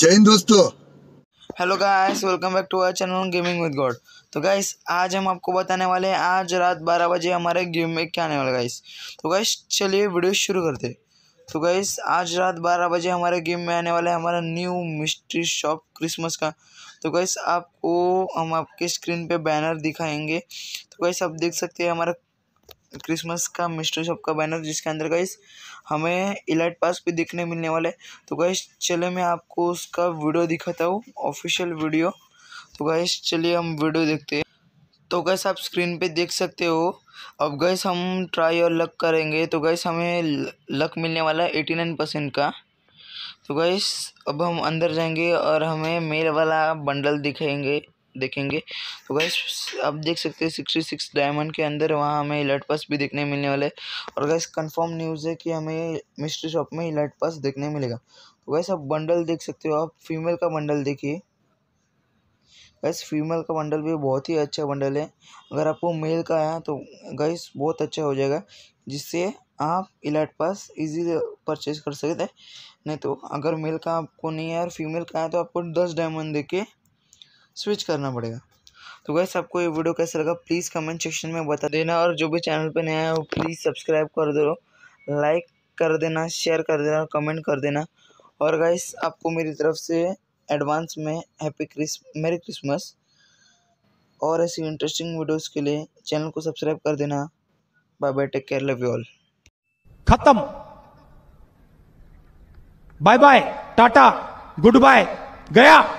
जय हिंद दोस्तों hello guys welcome back to our channel gaming with God तो guys आज हम आपको बताने वाले हैं आज रात बारह बजे हमारे गेम में क्या आने वाला गाइस तो गाइस चलिए वीडियो शुरू करते तो गाइस आज रात बारह बजे हमारे गेम में आने वाला है हमारा न्यू मिस्ट्री शॉप क्रिसमस का तो गाइस आपको हम आपके स्क्रीन पे बैनर दिखाएंगे तो गाइस आप देख सकते हैं हमारा क्रिसमस का मिस्ट्री शॉप का बैनर जिसके अंदर गई हमें इलाइट पास भी देखने मिलने वाला है तो गाइस चले मैं आपको उसका वीडियो दिखाता हूँ ऑफिशियल वीडियो तो गाइस चलिए हम वीडियो देखते हैं तो गैस आप स्क्रीन पे देख सकते हो अब गैस हम ट्राई और लक करेंगे तो गैस हमें लक मिलने वाला है एटी नाइन परसेंट का तो गैस अब हम अंदर जाएंगे और हमें मेल वाला बंडल दिखेंगे देखेंगे तो गैस आप देख सकते हैं सिक्सटी सिक्स डायमंड के अंदर वहाँ हमें इलाइट पास भी देखने मिलने वाला है और गैस कंफर्म न्यूज़ है कि हमें मिस्ट्री शॉप में इलाइट पास देखने मिलेगा तो गैस आप बंडल देख सकते हो आप फीमेल का बंडल देखिए गैस फीमेल का बंडल भी बहुत ही अच्छा बंडल है अगर आपको मेल का है तो गैस बहुत अच्छा हो जाएगा जिससे आप इलाइट पास इजी परचेज कर सकते हैं नहीं तो अगर मेल का आपको नहीं है और फीमेल का है तो आपको दस डायमंड देके स्विच करना पड़ेगा तो गैस आपको ये वीडियो कैसा लगा प्लीज़ कमेंट सेक्शन में बता देना और जो भी चैनल पर नया है वो प्लीज़ सब्सक्राइब कर दो लाइक कर देना शेयर कर देना कमेंट कर देना और गैस आपको मेरी तरफ से एडवांस में हैप्पी क्रिस मेरी क्रिसमस और ऐसी इंटरेस्टिंग वीडियोस के लिए चैनल को सब्सक्राइब कर देना bye bye take care love you all खत्म बाय बाय टाटा गुड बाय गया